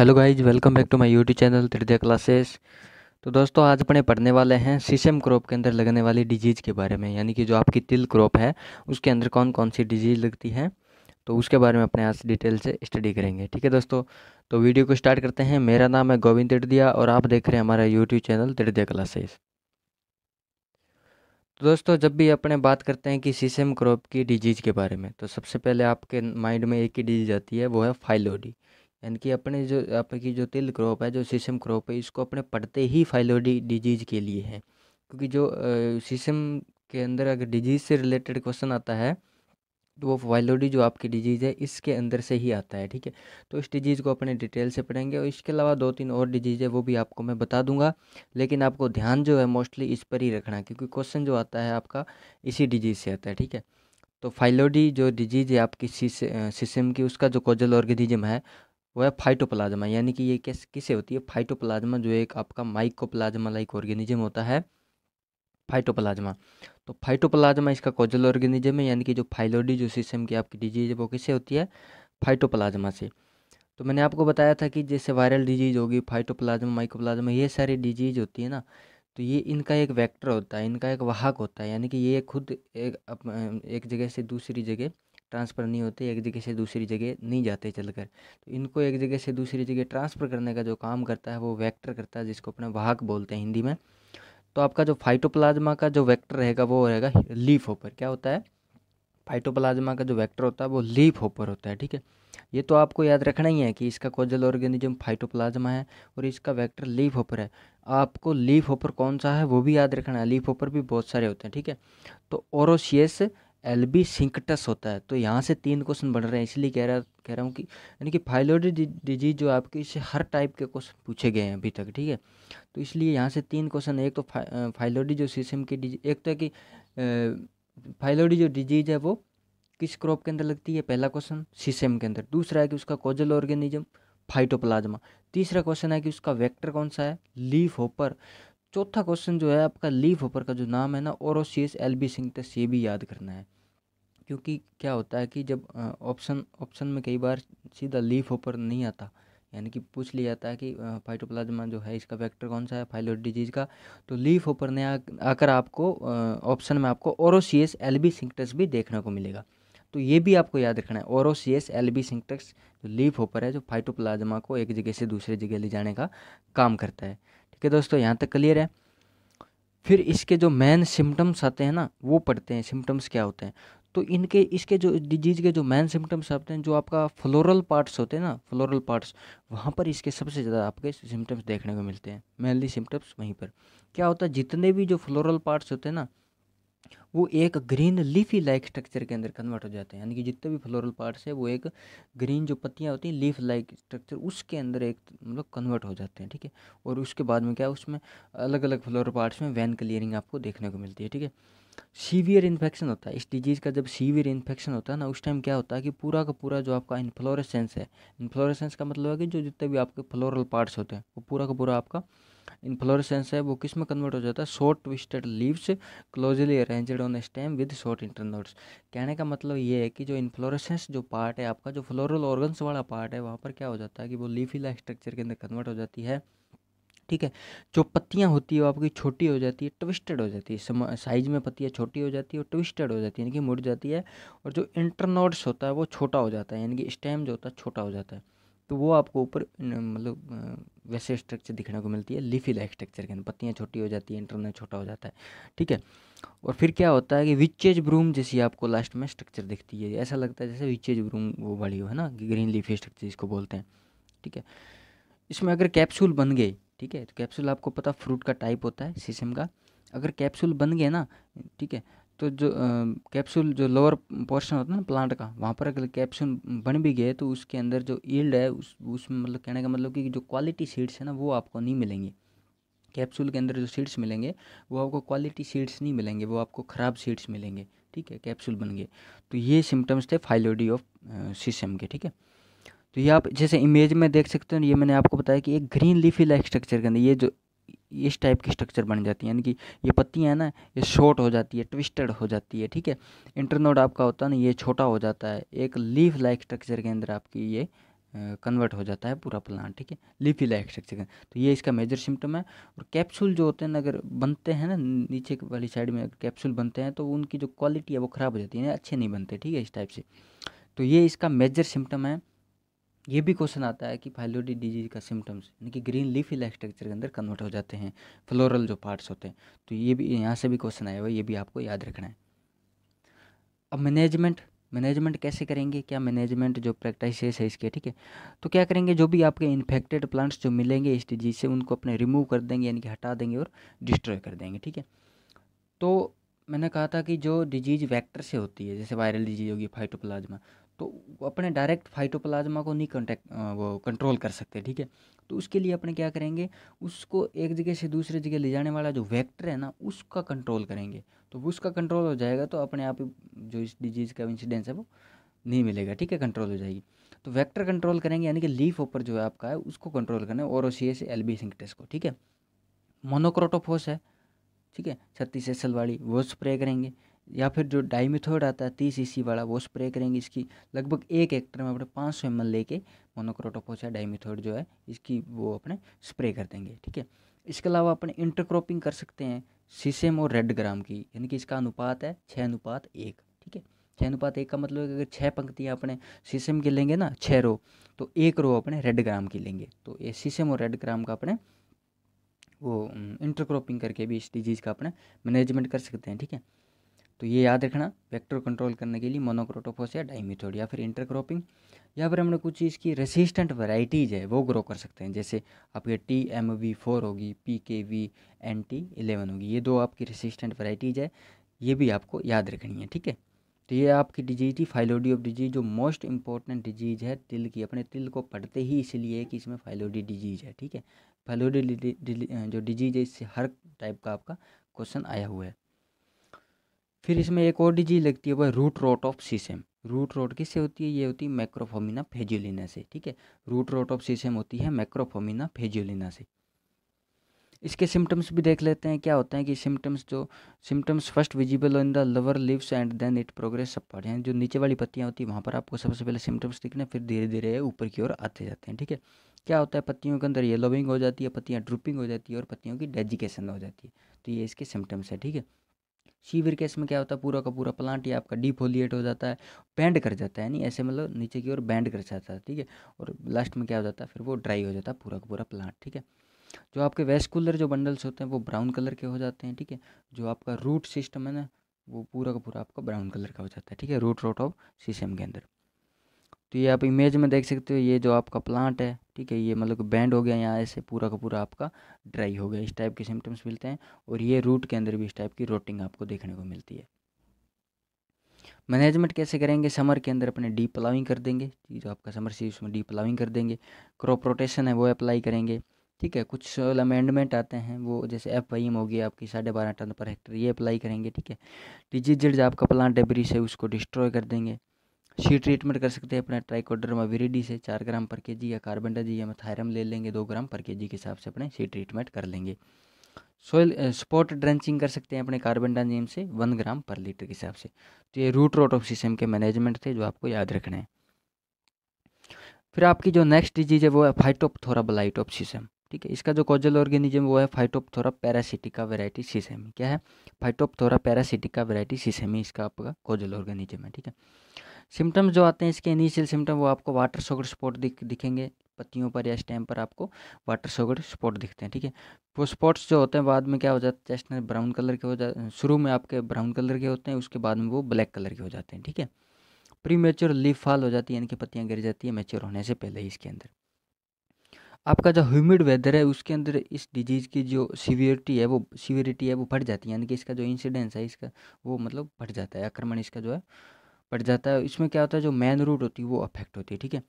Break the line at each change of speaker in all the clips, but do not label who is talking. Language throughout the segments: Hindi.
Hello guys welcome back to my YouTube channel Tridaya classes तो दोस्तों आज अपने पढ़ने वाले हैं सीशम क्रॉप के अंदर लगने वाली डिजीज़ के बारे में यानी कि जो आपकी तिल क्रॉप है उसके अंदर कौन कौन सी डिजीज़ लगती है तो उसके बारे में अपने आज डिटेल से स्टडी करेंगे ठीक है दोस्तों तो वीडियो को स्टार्ट करते हैं मेरा नाम है गोविंद तिरदिया और आप देख रहे हैं हमारा यूट्यूब चैनल तिरदिया क्लासेस तो दोस्तों जब भी अपने बात करते हैं कि सीशम क्रॉप की डिजीज़ के बारे में तो सबसे पहले आपके माइंड में एक ही डिजीज़ आती है वो है फाइलोडी यानी कि अपने जो आपकी जो तिल क्रॉप है जो सीशम क्रॉप है इसको अपने पड़ते ही फाइलोडी डिजीज के लिए है क्योंकि जो शीशम के अंदर अगर डिजीज से रिलेटेड क्वेश्चन आता है तो वो फाइलोडी जो आपकी डिजीज़ है इसके अंदर से ही आता है ठीक है तो इस डिजीज़ को अपने डिटेल से पढ़ेंगे और इसके अलावा दो तीन और डिजीज़ है वो भी आपको मैं बता दूंगा लेकिन आपको ध्यान जो है मोस्टली इस पर ही रखना क्योंकि क्वेश्चन जो आता है आपका इसी डिजीज़ से आता है ठीक है तो फाइलोडी जो डिजीज़ है आपकी सिसम की उसका जो कोजल ऑर्गेनिज्म है वो है फाइटोप्लाज्मा यानी कि ये कैसे किसे होती है फाइटोप्लाज्मा जो एक आपका माइकोप्लाज्मा लाइक ऑर्गेनिज्म होता है फाइटोप्लाज्मा तो फाइटोप्लाज्मा इसका कॉजल ऑर्गेनिज्म है यानी कि जो फाइलोडी जो सिस्टम की आपकी डिजीज है वो किसे होती है फाइटोप्लाज्मा से तो मैंने आपको बताया था कि जैसे वायरल डिजीज होगी फाइटोप्लाज्मा माइकोप्लाज्मा ये सारी डिजीज होती है ना तो ये इनका एक वेक्टर होता है इनका एक वाहक होता है यानी कि ये खुद एक एक जगह से दूसरी जगह ट्रांसफ़र नहीं होते एक जगह से दूसरी जगह नहीं जाते चलकर तो इनको एक जगह से दूसरी जगह ट्रांसफ़र करने का जो काम करता है वो वेक्टर करता है जिसको अपना वाहक बोलते हैं हिंदी में तो आपका जो फाइटोप्लाज्मा का जो वेक्टर रहेगा वो रहेगा लीफ होपर क्या होता है फाइटोप्लाज्मा का जो वेक्टर होता है वो लीफ होपर होता है ठीक है ये तो आपको याद रखना ही है कि इसका कोजल ऑर्गेनिज्म फाइटोप्लाज्मा है और इसका वेक्टर लीफ होपर है आपको लीफ होपर कौन सा है वो भी याद रखना है लीफ होपर भी बहुत सारे होते हैं ठीक है तो ओरोसियस एल बी सिंकटस होता है तो यहाँ से तीन क्वेश्चन बढ़ रहे हैं इसलिए कह रहा कह रहा हूँ कि यानी कि फाइलोडी डिजीज जो आपकी इससे हर टाइप के क्वेश्चन पूछे गए हैं अभी तक ठीक है तो इसलिए यहाँ से तीन क्वेश्चन एक तो फा, फाइलोडी जो सिस्टम की डिजीज एक तो है कि फाइलोडी जो डिजीज है वो किस क्रॉप के अंदर लगती है पहला क्वेश्चन सिस्म के अंदर दूसरा है कि उसका कोजल ऑर्गेनिज्म फाइटोप्लाज्मा तीसरा क्वेश्चन है कि उसका वेक्टर कौन सा है लीफ होपर चौथा क्वेश्चन जो है आपका लीफ होपर का जो नाम है ना ओरोसियस एल बी सिंकटस ये भी याद करना है क्योंकि क्या होता है कि जब ऑप्शन ऑप्शन में कई बार सीधा लीफ ऊपर नहीं आता यानी कि पूछ लिया जाता है कि फाइटोप्लाज्मा जो है इसका वेक्टर कौन सा है फाइलोड डिजीज़ का तो लीफ ऊपर ने आ, आकर आपको ऑप्शन में आपको ओरोसीएस एल बी सिंकटस भी देखने को मिलेगा तो ये भी आपको याद रखना है ओरोसीएस एल बी सिंकटस जो लीफ ऊपर है जो फाइटोप्लाज्मा को एक जगह से दूसरे जगह ले जाने का काम करता है ठीक है दोस्तों यहाँ तक क्लियर है फिर इसके जो मेन सिम्टम्स आते हैं ना वो पढ़ते हैं सिम्टम्स क्या होते हैं तो इनके इसके जो डिजीज़ के जो मेन सिम्टम्स होते हैं जो आपका फ्लोरल पार्ट्स होते हैं ना फ्लोरल पार्ट्स वहाँ पर इसके सबसे ज़्यादा आपके सिम्टम्स देखने को मिलते हैं मेनली सिम्टम्स वहीं पर क्या होता है जितने भी जो फ्लोरल पार्ट्स होते हैं ना वो एक ग्रीन लीफी लाइक स्ट्रक्चर के अंदर कन्वर्ट हो जाते हैं यानी कि जितने भी फ्लोरल पार्ट्स है वो एक ग्रीन जो पत्तियाँ होती हैं लीफ लाइक स्ट्रक्चर उसके अंदर एक मतलब कन्वर्ट हो जाते हैं ठीक है और उसके बाद में क्या उसमें अलग अलग फ्लोरल पार्ट्स में वैन क्लियरिंग आपको देखने को मिलती है ठीक है सीवियर इन्फेक्शन होता है इस डिजीज़ का जब सीवियर इन्फेक्शन होता है ना उस टाइम क्या होता है कि पूरा का पूरा जो आपका इन्फ्लोरेसेंस है इन्फ्लोरेसेंस का मतलब है कि जो जितने भी आपके फ्लोरल पार्ट्स होते हैं वो पूरा का पूरा आपका इन्फ्लोरेसेंस है वो किस में कन्वर्ट हो जाता है short twisted leaves closely arranged on stem with short internodes कहने का मतलब ये है कि जो इन्फ्लोरेसेंस जो पार्ट है आपका जो फ्लोरल ऑर्गन्स वाला पार्ट है वहाँ पर क्या हो जाता है कि वो लीफीला स्ट्रक्चर के अंदर कन्वर्ट हो जाती है ठीक है जो पत्तियाँ होती है वो आपकी छोटी हो जाती है ट्विस्टेड हो जाती है साइज में पत्तियाँ छोटी हो जाती है और ट्विस्टेड हो जाती है यानी कि मुड़ जाती है और जो इंटरनोड्स होता है वो छोटा हो जाता है यानी कि स्टेम जो होता है छोटा हो जाता है तो वो आपको ऊपर मतलब वैसे स्ट्रक्चर दिखने को मिलती है लिफी लाइक स्ट्रक्चर के अंदर पत्तियाँ छोटी हो जाती है इंटरनल छोटा हो जाता है ठीक है और फिर क्या होता है कि विचेज ब्रूम जैसी आपको लास्ट में स्ट्रक्चर दिखती है ऐसा लगता है जैसे विचेज ब्रूम वो बड़ी हो है ना ग्रीन लिफी स्ट्रक्चर जिसको बोलते हैं ठीक है इसमें अगर कैप्सूल बन गई ठीक है तो कैप्सूल आपको पता फ्रूट का टाइप होता है शीशम का अगर कैप्सूल बन गया ना ठीक है तो जो कैप्सूल जो लोअर पोर्शन होता है ना प्लांट का वहाँ पर अगर कैप्सूल बन भी गए तो उसके अंदर जो ईल्ड है उस उसमें मतलब कहने का मतलब कि जो क्वालिटी सीड्स है ना वो आपको नहीं मिलेंगी कैप्सूल के अंदर जो सीड्स मिलेंगे वो आपको क्वालिटी सीड्स नहीं मिलेंगे वो आपको ख़राब सीड्स मिलेंगे ठीक है कैप्सूल बन गए तो ये सिम्टम्स थे फाइलोडी ऑफ सिसम के ठीक है तो ये आप जैसे इमेज में देख सकते हो ये मैंने आपको बताया कि एक ग्रीन लीफी लाइक स्ट्रक्चर के अंदर ये जो इस टाइप की स्ट्रक्चर बन जाती है यानी कि ये पत्तियाँ ना ये शॉर्ट हो जाती है ट्विस्टेड हो जाती है ठीक है इंटरनोड आपका होता है ना ये छोटा हो जाता है एक लीफ लाइक स्ट्रक्चर के अंदर आपकी ये कन्वर्ट हो जाता है पूरा प्लांट ठीक है लीफी लाइक स्ट्रक्चर तो ये इसका मेजर सिम्टम है और कैप्सूल जो होते हैं ना अगर बनते हैं ना नीचे वाली साइड में कैप्सूल बनते हैं तो उनकी जो क्वालिटी है वो ख़राब हो जाती है अच्छे नहीं बनते ठीक है इस टाइप से तो ये इसका मेजर सिम्टम है ये भी क्वेश्चन आता है कि फाइलोडी डिजीज का सिम्टम्स यानी कि ग्रीन लीफ इला स्ट्रक्चर के अंदर कन्वर्ट हो जाते हैं फ्लोरल जो पार्ट्स होते हैं तो ये भी यहाँ से भी क्वेश्चन आया हुआ ये भी आपको याद रखना है अब मैनेजमेंट मैनेजमेंट कैसे करेंगे क्या मैनेजमेंट जो प्रैक्टिस है इसके ठीक है तो क्या करेंगे जो भी आपके इन्फेक्टेड प्लांट्स जो मिलेंगे इस डिजीज से उनको अपने रिमूव कर देंगे यानी कि हटा देंगे और डिस्ट्रॉय कर देंगे ठीक है तो मैंने कहा था कि जो डिजीज वैक्टर से होती है जैसे वायरल डिजीज होगी फाइटोप्लाज्मा तो अपने डायरेक्ट फाइटोप्लाज्मा को नहीं कंटेक्ट वो कंट्रोल कर सकते ठीक है तो उसके लिए अपने क्या करेंगे उसको एक जगह से दूसरे जगह ले जाने वाला जो वेक्टर है ना उसका कंट्रोल करेंगे तो उसका कंट्रोल हो जाएगा तो अपने आप जो इस डिजीज़ का इंसिडेंस है वो नहीं मिलेगा ठीक है कंट्रोल हो जाएगी तो वेक्टर कंट्रोल करेंगे यानी कि लीफ ऊपर जो है आपका है उसको कंट्रोल करना है और सी एस एल बी सिंकटेस को ठीक है मोनोक्रोटोफोस है ठीक है छत्तीस एस एल वाली वो स्प्रे करेंगे या फिर जो डाईमिथोड आता है तीस ई वाला वो स्प्रे करेंगे इसकी लगभग एक हेक्टर में अपने पाँच सौ एम लेके मोनोक्रोटोपोस या डाईमिथोड जो है इसकी वो अपने स्प्रे कर देंगे ठीक है इसके अलावा अपने इंटरक्रॉपिंग कर सकते हैं सीसेम और रेड ग्राम की यानी कि इसका अनुपात है छः अनुपात एक ठीक है छः अनुपात एक का मतलब है अगर छः पंक्तियाँ अपने सीसेम की लेंगे ना छः रो तो एक रो अपने रेड ग्राम की लेंगे तो ये सीसेम और रेड ग्राम का अपने वो इंटरक्रॉपिंग करके भी इस डिजीज़ का अपने मैनेजमेंट कर सकते हैं ठीक है तो ये याद रखना वेक्टर कंट्रोल करने के लिए मोनोक्रोटोफोस या डाइमिथोड या फिर इंटरक्रॉपिंग या फिर हमने कुछ इसकी रेसिस्टेंट वैरायटीज है वो ग्रो कर सकते हैं जैसे आपके टी एम वी फोर होगी P K V N T eleven होगी ये दो आपकी रेसिस्टेंट वैरायटीज है ये भी आपको याद रखनी है ठीक है तो ये आपकी डिजीज थी फाइलोडी ऑफ डिजीज जो मोस्ट इंपॉर्टेंट डिजीज है तिल की अपने तिल को पढ़ते ही इसलिए कि इसमें फाइलोडी डिजीज है ठीक है फाइलोडी जो डिजीज है इससे हर टाइप का आपका क्वेश्चन आया हुआ है फिर इसमें एक और डिजीज लगती है वह root rot of sesame root rot किससे होती है ये होती है मैक्रोफोमिना फेजुलिना से ठीक है रूट रोट ऑफ सीसेम होती है मैक्रोफोमिना फेजुलिना से इसके सिम्टम्स भी देख लेते हैं क्या होते हैं कि सिम्टम्स जो symptoms first visible in the lower leaves and then it progress upward यानी जो नीचे वाली पत्तियाँ होती हैं वहाँ पर आपको सबसे पहले सिम्टम्स दिखने फिर धीरे धीरे ऊपर की ओर आते जाते हैं ठीक है क्या होता है पत्तियों के अंदर येलोविंग हो जाती है पत्तियाँ ड्रुपिंग हो जाती है और पत्तियों की डेजिकेशन हो जाती है तो ये इसके सिम्टम्स है ठीक है सीवियर केस में क्या होता है पूरा का पूरा प्लांट ही आपका डिफोलिएट हो जाता है बैंड कर जाता है यानी ऐसे मतलब नीचे की ओर बैंड कर जाता है ठीक है और लास्ट में क्या हो जाता है फिर वो ड्राई हो जाता है पूरा का पूरा प्लांट ठीक है जो आपके वेस्कुलर जो बंडल्स होते हैं वो ब्राउन कलर के हो जाते हैं ठीक है जो आपका रूट सिस्टम है ना वो पूरा का पूरा आपका ब्राउन कलर का हो जाता है ठीक है रूट रोट ऑफ सिस्टम के अंदर तो ये आप इमेज में देख सकते हो ये जो आपका प्लांट है ठीक है ये मतलब बैंड हो गया यहाँ ऐसे पूरा का पूरा आपका ड्राई हो गया इस टाइप के सिम्टम्स मिलते हैं और ये रूट के अंदर भी इस टाइप की रोटिंग आपको देखने को मिलती है मैनेजमेंट कैसे करेंगे समर के अंदर अपने डीप प्लाविंग कर देंगे जो आपका समर सी उसमें डीप प्लाविंग कर देंगे क्रॉप रोटेशन है वो अप्लाई करेंगे ठीक है कुछ सोल अमेंडमेंट आते हैं वो जैसे एफ वाई एम होगी आपकी साढ़े बारह टन पर हेक्टर ये अप्लाई करेंगे ठीक है डिजीज आपका प्लांट डेबरी है उसको डिस्ट्रॉय कर देंगे सी ट्रीटमेंट कर सकते हैं अपना ट्राइकोडर्मा विरिडी से चार ग्राम पर के जी या कार्बन जी या थायरम ले लेंगे दो ग्राम पर के जी के हिसाब से अपने सी ट्रीटमेंट कर लेंगे सोयल स्पॉट ड्रेंचिंग कर सकते हैं अपने कार्बन डाइजियम से वन ग्राम पर लीटर के हिसाब से तो ये रूट रोट ऑफ सिस्टम के मैनेजमेंट थे जो आपको याद रखना है फिर आपकी जो नेक्स्ट डिजीज है वो है फाइटोपथोरा ब्लाइट ऑफ सिस्टम ठीक है इसका जो कॉजल ऑर्गेनिज्म वो है फाइटोपथोरा पैरासिटिका वेराइटी सिसेम क्या है फाइटोपथोरा पैरासिटिका वेराइटी ही इसका आपका कॉजल ऑर्गेनिज्म है ठीक है सिम्टम्स जो आते हैं इसके इनिशियल सिम्टम वो आपको वाटर सोगर स्पॉट दिख दिखेंगे पत्तियों पर या स्टैम पर आपको वाटर सोगर स्पॉट दिखते हैं ठीक है वो स्पॉट्स जो होते हैं बाद में क्या हो जाते हैं चेस्ट में ब्राउन कलर के हो जाते हैं शुरू में आपके ब्राउन कलर के होते हैं उसके बाद में वो ब्लैक कलर के हो जाते हैं ठीक है प्री मेच्योर लीफ फॉल हो जाती है यानी कि पत्तियाँ गिर जाती है मेच्योर होने से पहले ही इसके अंदर आपका जो ह्यूमिड वेदर है उसके अंदर इस डिजीज़ की जो सीवियरिटी है वो सीवियरिटी है वो बढ़ जाती है यानी कि इसका जो इंसिडेंस है इसका वो मतलब बढ़ जाता है आक्रमण इसका जो है पड़ जाता है इसमें क्या होता है जो मेन रूट होती है वो अफेक्ट होती है ठीक है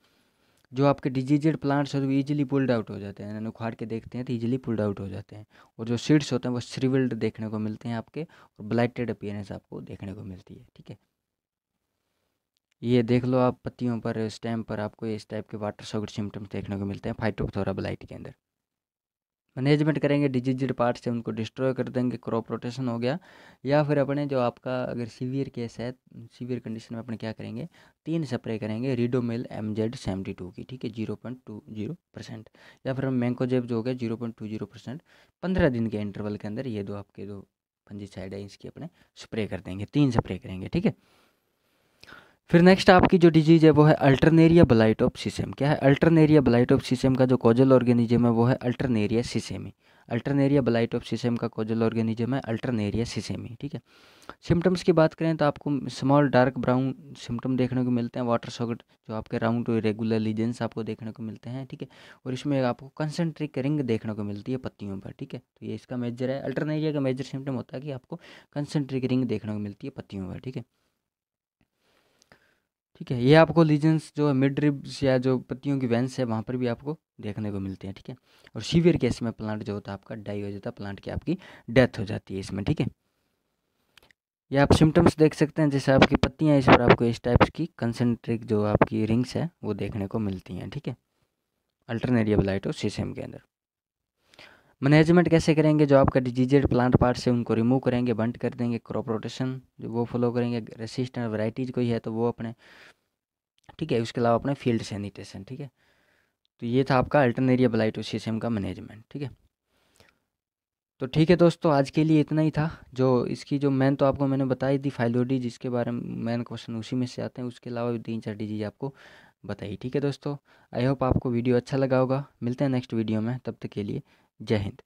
जो आपके डिजीजेड प्लांट्स होते हैं वो ईजिली पुल्ड आउट हो जाते हैं उखाड़ के देखते हैं तो ईजिली पुल्ड आउट हो जाते हैं और जो सीड्स होते हैं वो श्रीविल्ड देखने को मिलते हैं आपके और ब्लाइटेड अपीयरेंस आपको देखने को मिलती है ठीक है ये देख लो आप पत्तियों पर स्टैम्प पर आपको इस टाइप के वाटर सॉगर सिम्टम्स देखने को मिलते हैं फाइटोथोरा ब्लाइट के अंदर मैनेजमेंट करेंगे डिजीजड पार्ट्स से उनको डिस्ट्रॉय कर देंगे क्रॉप रोटेशन हो गया या फिर अपने जो आपका अगर सीवियर केस है सीवियर कंडीशन में अपने क्या करेंगे तीन स्प्रे करेंगे Ridomil M Z seventy two की ठीक है zero point two zero percent या फिर हम मैंकोजेब जो हो गया zero point two zero percent पंद्रह दिन के इंटरवल के अंदर ये दो आपके दो साइड है इसकी अपने स्प्रे कर देंगे तीन स्प्रे करेंगे ठीक है फिर नेक्स्ट आपकी जो डिजीज़ है वो है अल्टरनेरिया बलाइट ऑफ सिसेम क्या है अल्टरनेरिया बलाइट ऑफ सिसेम का जो कोजल ऑर्गेनिज्म है वो है Alternaria sesami Alternaria blight of sesame का कोजल ऑर्गेनिज्म है अल्टरनेरिया सिसेमी ठीक है सिम्टम्स की बात करें तो आपको स्मॉल डार्क ब्राउन सिम्टम देखने को मिलते हैं वाटर सॉकेट जो आपके राउंड टू रेगुलर लीजेंस आपको देखने को मिलते हैं ठीक है और इसमें आपको कंसनट्रिक रिंग देखने को मिलती है पत्तियों पर ठीक है तो ये इसका मेजर है अल्टरनेरिया का मेजर सिम्टम होता है कि आपको कंसनट्रिक रिंग देखने को मिलती है पत्तियों पर ठीक है ठीक है ये आपको लीजेंस जो है मिड रिब्स या जो पत्तियों की वेंस है वहाँ पर भी आपको देखने को मिलते हैं ठीक है थीके? और सीवियर केस में प्लांट जो होता है आपका डाई हो जाता है प्लांट की आपकी डेथ हो जाती है इसमें ठीक है ये आप सिम्टम्स देख सकते हैं जैसे आपकी पत्तियाँ इस पर आपको इस टाइप्स की कंसेंट्रिक जो आपकी रिंग्स है वो देखने को मिलती हैं ठीक है अल्टरनेरिया और सिसम के अंदर मैनेजमेंट कैसे करेंगे जो आपका डिजीजेड प्लांट पार्ट है उनको रिमूव करेंगे बंट कर देंगे क्रॉप रोटेशन जो वो फॉलो करेंगे रेसिस्टेंट वराइटीज कोई है तो वो अपने ठीक है उसके अलावा अपने फील्ड सैनिटेशन ठीक है तो ये था आपका अल्टरनेरिया ब्लाइटोसिसम का मैनेजमेंट ठीक है तो ठीक है दोस्तों आज के लिए इतना ही था जो इसकी जो मैन तो आपको मैंने बताई थी फाइलोडी जिसके बारे में मैन क्वेश्चन उसी में से आते हैं उसके अलावा भी तीन चार डिजीज आपको बताई ठीक है दोस्तों आई होप आपको वीडियो अच्छा लगा होगा मिलते हैं नेक्स्ट वीडियो में तब तक के लिए जय हिंद